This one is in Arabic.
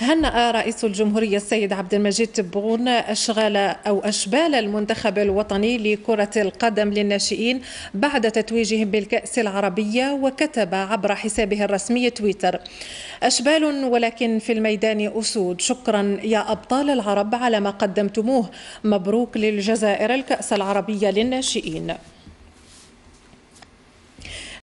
هنأ رئيس الجمهورية السيد عبد المجيد تبون أشغال أو أشبال المنتخب الوطني لكرة القدم للناشئين بعد تتويجهم بالكأس العربية وكتب عبر حسابه الرسمي تويتر أشبال ولكن في الميدان أسود شكرا يا أبطال العرب على ما قدمتموه مبروك للجزائر الكأس العربية للناشئين